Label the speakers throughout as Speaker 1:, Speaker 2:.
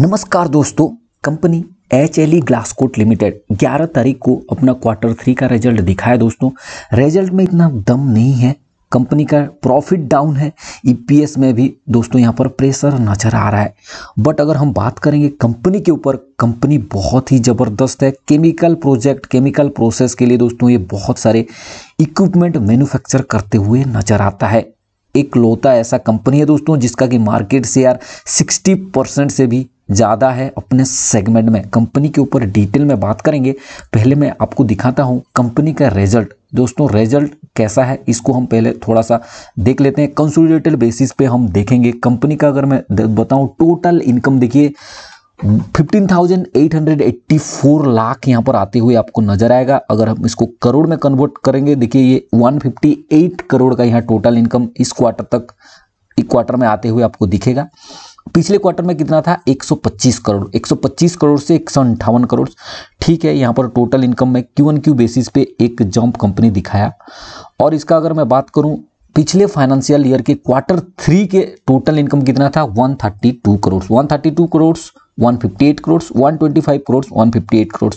Speaker 1: नमस्कार दोस्तों कंपनी H L E Glascoat limited 11 तारीख को अपना क्वार्टर थ्री का रिजल्ट दिखाया दोस्तों रिजल्ट में इतना दम नहीं है कंपनी का प्रॉफिट डाउन है ईपीएस में भी दोस्तों यहाँ पर प्रेशर नज़र आ रहा है बट अगर हम बात करेंगे कंपनी के ऊपर कंपनी बहुत ही ज़बरदस्त है केमिकल प्रोजेक्ट केमिकल प्रोसेस के लिए दोस्तों ये बहुत सारे इक्विपमेंट मैन्युफैक्चर करते हुए नज़र आता है एक लौता ऐसा कंपनी है दोस्तों जिसका कि मार्केट से यार 60 परसेंट से भी ज़्यादा है अपने सेगमेंट में कंपनी के ऊपर डिटेल में बात करेंगे पहले मैं आपको दिखाता हूँ कंपनी का रिजल्ट दोस्तों रिजल्ट कैसा है इसको हम पहले थोड़ा सा देख लेते हैं कंसोलिडेटेड बेसिस पे हम देखेंगे कंपनी का अगर मैं बताऊँ टोटल इनकम देखिए 15,884 लाख यहाँ पर आते हुए आपको नजर आएगा अगर हम इसको करोड़ में कन्वर्ट करेंगे देखिए ये 158 करोड़ का यहाँ टोटल इनकम इस क्वार्टर तक एक क्वार्टर में आते हुए आपको दिखेगा पिछले क्वार्टर में कितना था 125 करोड़ 125 करोड़ से एक करोड़ ठीक है यहाँ पर टोटल इनकम में क्यू एन क्यू बेसिस पे एक जंप कंपनी दिखाया और इसका अगर मैं बात करूँ पिछले फाइनेंशियल ईयर के क्वार्टर थ्री के टोटल इनकम कितना था 132 crore 132 crore one fifty eight crore one twenty five crore one fifty eight crore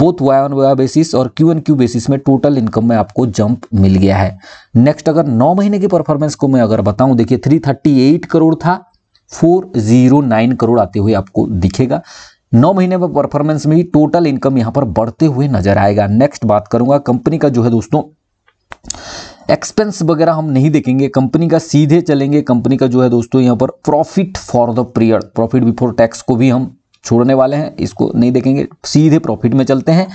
Speaker 1: both Y on Y basis और क्यू एन क्यू बेसिस में टोटल इनकम में आपको जंप मिल गया है नेक्स्ट अगर नौ महीने की परफॉर्मेंस को मैं अगर बताऊं देखिए 338 करोड़ था फोर जीरो नाइन करोड़ आते हुए आपको दिखेगा नौ महीने में परफॉर्मेंस में ही टोटल इनकम यहां पर बढ़ते हुए नजर आएगा नेक्स्ट बात करूंगा कंपनी का जो है दोस्तों एक्सपेंस वगैरह हम नहीं देखेंगे कंपनी का सीधे चलेंगे कंपनी का जो है दोस्तों यहां पर profit for the period profit before tax को भी हम छोड़ने वाले हैं इसको नहीं देखेंगे सीधे प्रॉफिट में चलते हैं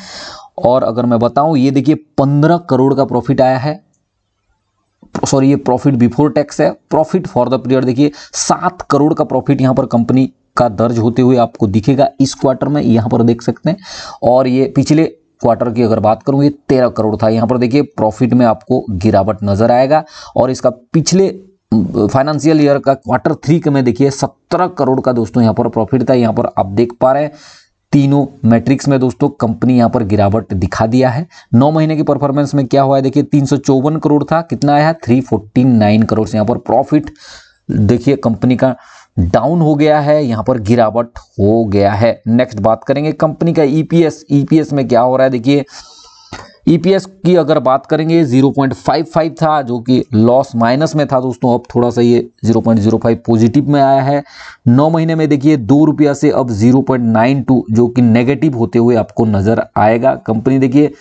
Speaker 1: और अगर मैं बताऊं ये देखिए पंद्रह करोड़ का प्रॉफिट आया है सॉरी ये प्रॉफिट बिफोर टैक्स है प्रॉफिट फॉर द पीरियड देखिए सात करोड़ का प्रॉफिट यहाँ पर कंपनी का दर्ज होते हुए आपको दिखेगा इस क्वार्टर में यहाँ पर देख सकते हैं और ये पिछले क्वार्टर की अगर बात करूँ ये तेरह करोड़ था यहाँ पर देखिए प्रॉफिट में आपको गिरावट नजर आएगा और इसका पिछले फाइनेंशियल ईयर का क्वार्टर थ्री के में देखिए सत्रह करोड़ का दोस्तों यहाँ पर प्रॉफिट था यहाँ पर आप देख पा रहे हैं तीनों मैट्रिक्स में दोस्तों कंपनी यहां पर गिरावट दिखा दिया है नौ महीने की परफॉर्मेंस में क्या हुआ है देखिए तीन करोड़ था कितना आया थ्री करोड़ यहां पर प्रॉफिट देखिए कंपनी का डाउन हो गया है यहां पर गिरावट हो गया है नेक्स्ट बात करेंगे कंपनी का ईपीएस e ईपीएस e में क्या हो रहा है देखिए ईपीएस e की अगर बात करेंगे 0.55 था जो कि लॉस माइनस में था दोस्तों अब थोड़ा सा ये 0.05 पॉजिटिव में आया है नौ महीने में देखिए दो रुपया से अब 0.92 जो कि नेगेटिव होते हुए आपको नजर आएगा कंपनी देखिए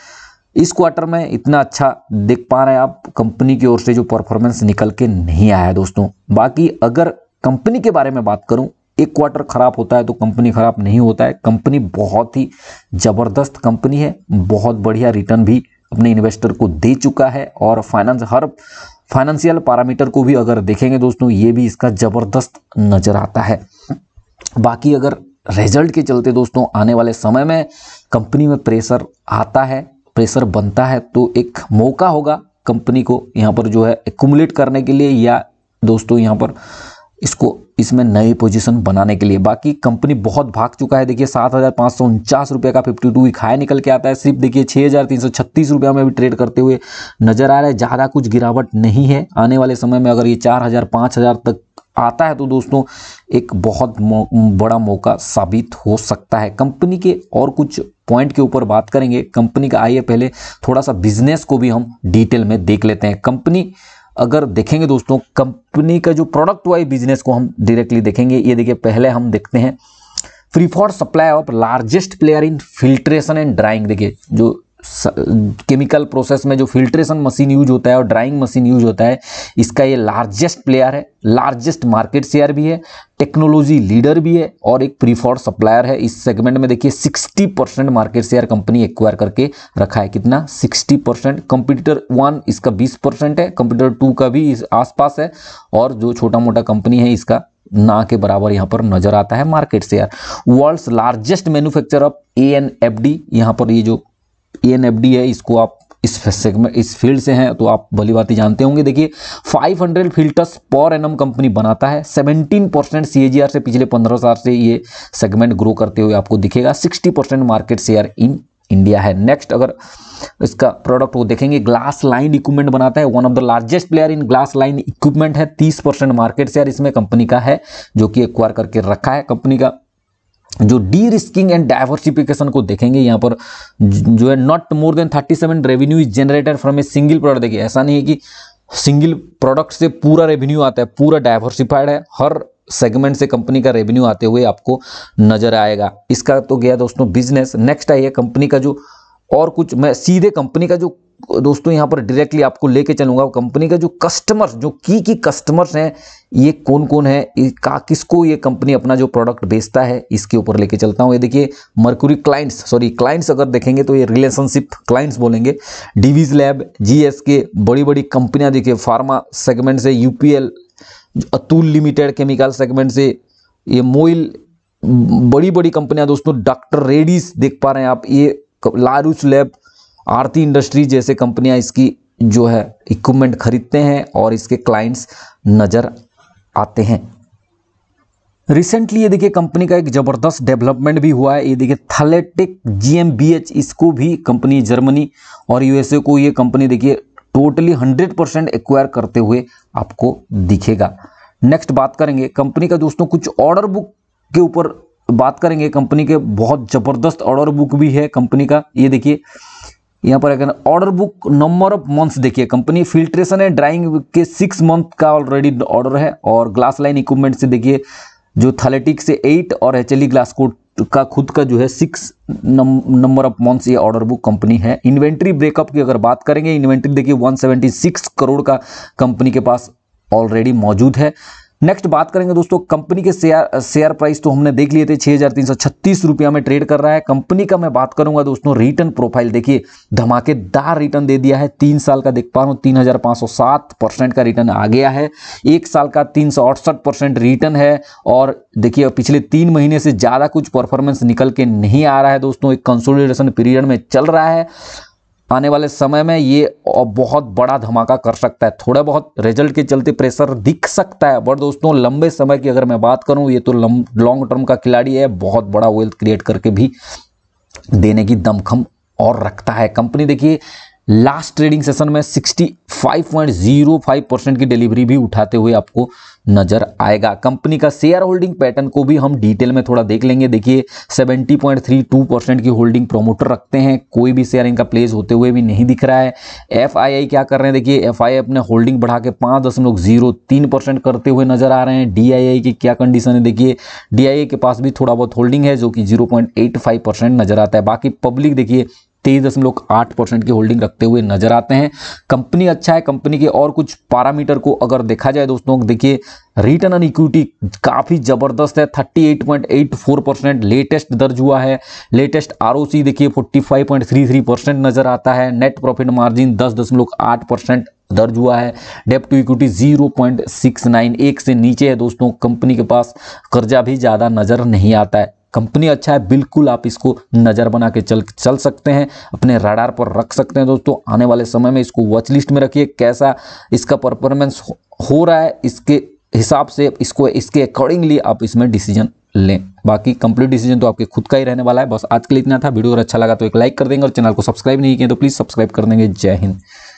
Speaker 1: इस क्वार्टर में इतना अच्छा देख पा रहे हैं आप कंपनी की ओर से जो परफॉर्मेंस निकल के नहीं आया दोस्तों बाकी अगर कंपनी के बारे में बात करूं एक क्वार्टर खराब होता है तो कंपनी खराब नहीं होता है कंपनी बहुत ही ज़बरदस्त कंपनी है बहुत बढ़िया रिटर्न भी अपने इन्वेस्टर को दे चुका है और फाइनेंस हर फाइनेंशियल पैरामीटर को भी अगर देखेंगे दोस्तों ये भी इसका ज़बरदस्त नज़र आता है बाकी अगर रिजल्ट के चलते दोस्तों आने वाले समय में कंपनी में प्रेशर आता है प्रेशर बनता है तो एक मौका होगा कंपनी को यहाँ पर जो है एकुमुलेट करने के लिए या दोस्तों यहाँ पर इसको इसमें नए पोजीशन बनाने के लिए बाकी कंपनी बहुत भाग चुका है देखिए सात हज़ार पाँच सौ उनचास रुपये का फिफ्टी टू वीक हाई निकल के आता है सिर्फ देखिए छः हज़ार तीन सौ छत्तीस रुपये में भी ट्रेड करते हुए नज़र आ रहा है ज़्यादा कुछ गिरावट नहीं है आने वाले समय में अगर ये चार हज़ार पाँच हज़ार तक आता है तो दोस्तों एक बहुत मौ, बड़ा मौका साबित हो सकता है कंपनी के और कुछ पॉइंट के ऊपर बात करेंगे कंपनी का आइए पहले थोड़ा सा बिजनेस को भी हम डिटेल में देख लेते हैं कंपनी अगर देखेंगे दोस्तों कंपनी का जो प्रोडक्ट वाइज बिजनेस को हम डायरेक्टली देखेंगे ये देखिए पहले हम देखते हैं free for supply of largest player in filtration and drying देखिए जो केमिकल प्रोसेस में जो फिल्ट्रेशन मशीन यूज होता है और ड्राइंग मशीन यूज होता है इसका ये लार्जेस्ट प्लेयर है लार्जेस्ट मार्केट शेयर भी है टेक्नोलॉजी लीडर भी है और एक प्रीफॉर्ड सप्लायर है इस सेगमेंट में देखिए 60 percent market share company acquire करके रखा है कितना 60 परसेंट कंप्यूटर वन इसका 20 परसेंट है कंप्यूटर टू का भी आसपास है और जो छोटा मोटा कंपनी है इसका ना के बराबर यहाँ पर नजर आता है market share world largest manufacture of A N F D यहाँ पर ये जो एन e है इसको आप इस सेगमेंट इस फील्ड से हैं तो आप भली बात ही जानते होंगे देखिए 500 फिल्टर्स पर एनम कंपनी बनाता है 17 परसेंट सी से पिछले 15 साल से ये सेगमेंट ग्रो करते हुए आपको दिखेगा 60 percent market share in India है नेक्स्ट अगर इसका प्रोडक्ट वो देखेंगे ग्लास लाइन इक्विपमेंट बनाता है one of the largest player in glass line equipment है 30 परसेंट मार्केट शेयर इसमें कंपनी का है जो कि एक्वायर करके रखा है कंपनी का जो डी रिस्किंग एंड डाइवर्सिफिकेशन को देखेंगे यहाँ पर जो है not more than thirty seven revenue is generated from a single product देखिए ऐसा नहीं है कि सिंगल प्रोडक्ट से पूरा रेवेन्यू आता है पूरा डाइवर्सिफाइड है हर सेगमेंट से कंपनी का रेवेन्यू आते हुए आपको नजर आएगा इसका तो गया दोस्तों बिजनेस नेक्स्ट आइए कंपनी का जो और कुछ मैं सीधे कंपनी का जो दोस्तों यहाँ पर डायरेक्टली आपको लेके चलूंगा कंपनी का जो कस्टमर्स जो की की कस्टमर्स हैं ये कौन कौन है का किसको ये कंपनी अपना जो प्रोडक्ट बेचता है इसके ऊपर लेके चलता हूँ ये देखिए मर्कुरी क्लाइंट्स सॉरी क्लाइंट्स अगर देखेंगे तो ये रिलेशनशिप क्लाइंट्स बोलेंगे डिवीज लैब जी बड़ी बड़ी कंपनियाँ देखिए फार्मा सेगमेंट से यू अतुल लिमिटेड केमिकल सेगमेंट से ये मोइल बड़ी बड़ी कंपनियाँ दोस्तों डॉक्टर रेडीज देख पा रहे हैं आप ये लारूच लैब आरती इंडस्ट्री जैसे कंपनियां इसकी जो है इक्विपमेंट खरीदते हैं और इसके क्लाइंट्स नज़र आते हैं रिसेंटली ये देखिए कंपनी का एक ज़बरदस्त डेवलपमेंट भी हुआ है ये देखिए थलेटिक जीएमबीएच इसको भी कंपनी जर्मनी और यूएसए को ये कंपनी देखिए टोटली 100 परसेंट एक्वायर करते हुए आपको दिखेगा नेक्स्ट बात करेंगे कंपनी का दोस्तों कुछ ऑर्डर बुक के ऊपर बात करेंगे कंपनी के बहुत ज़बरदस्त ऑर्डर बुक भी है कंपनी का ये देखिए यहाँ पर order book number of months देखिए कंपनी फिल्ट्रेशन है ड्राइंग के सिक्स मंथ का ऑलरेडी ऑर्डर है और ग्लास लाइन इक्विपमेंट से देखिए जो थलेटिक से एट और एच एल ग्लास कोट का खुद का जो है सिक्स नंबर ऑफ मंथ्स ये ऑर्डर बुक कंपनी है इन्वेंट्री ब्रेकअप की अगर बात करेंगे इन्वेंट्री देखिए 176 करोड़ का कंपनी के पास ऑलरेडी मौजूद है नेक्स्ट बात करेंगे दोस्तों कंपनी के शेयर शेयर प्राइस तो हमने देख लिए थे छह हज़ार तीन सौ छत्तीस रुपया में ट्रेड कर रहा है कंपनी का मैं बात करूंगा दोस्तों रिटर्न प्रोफाइल देखिए धमाकेदार रिटर्न दे दिया है तीन साल का देख पा रहा हूँ तीन हज़ार पाँच सौ सात परसेंट का रिटर्न आ गया है एक साल का तीन सौ अड़सठ परसेंट रिटर्न है और देखिए पिछले तीन महीने से ज़्यादा कुछ परफॉर्मेंस निकल के नहीं आ रहा है दोस्तों एक कंसोलिडेशन पीरियड में चल रहा है आने वाले समय में ये बहुत बड़ा धमाका कर सकता है थोड़ा बहुत रिजल्ट के चलते प्रेशर दिख सकता है बट दोस्तों लंबे समय की अगर मैं बात करूं ये तो लॉन्ग टर्म का खिलाड़ी है बहुत बड़ा वेल्थ क्रिएट करके भी देने की दमखम और रखता है कंपनी देखिए लास्ट ट्रेडिंग सेशन में 65.05 परसेंट की डिलीवरी भी उठाते हुए आपको नजर आएगा कंपनी का शेयर होल्डिंग पैटर्न को भी हम डिटेल में थोड़ा देख लेंगे देखिए 70.32 परसेंट की होल्डिंग प्रोमोटर रखते हैं कोई भी शेयर इनका प्लेस होते हुए भी नहीं दिख रहा है एफ क्या कर रहे हैं देखिए एफ अपने होल्डिंग बढ़ा के पाँच दशमलव जीरो तीन परसेंट करते हुए नजर आ रहे हैं डी की क्या कंडीशन है देखिए डी के पास भी थोड़ा बहुत होल्डिंग है जो कि जीरो नजर आता है बाकी पब्लिक देखिए तेईस दशमलव आठ परसेंट की होल्डिंग रखते हुए नजर आते हैं कंपनी अच्छा है कंपनी के और कुछ पैरामीटर को अगर देखा जाए दोस्तों देखिए रिटर्न ऑन इक्विटी काफ़ी ज़बरदस्त है 38.84 परसेंट लेटेस्ट दर्ज हुआ है लेटेस्ट सी देखिए 45.33 परसेंट नज़र आता है नेट प्रॉफिट मार्जिन आठ परसेंट दर्ज हुआ है डेप टू इक्विटी 0.691 से नीचे है दोस्तों कंपनी के पास कर्जा भी ज़्यादा नज़र नहीं आता है कंपनी अच्छा है बिल्कुल आप इसको नज़र बना के चल चल सकते हैं अपने राडार पर रख सकते हैं दोस्तों आने वाले समय में इसको वॉच लिस्ट में रखिए कैसा इसका परफॉर्मेंस हो, हो रहा है इसके हिसाब से इसको इसके अकॉर्डिंगली आप इसमें डिसीजन लें बाकी कंप्लीट डिसीजन तो आपके खुद का ही रहने वाला है बस आज के लिए इतना था वीडियो अगर अच्छा लगा तो एक लाइक कर देंगे और चैनल को सब्सक्राइब नहीं किया तो प्लीज़ सब्सक्राइब कर देंगे जय हिंद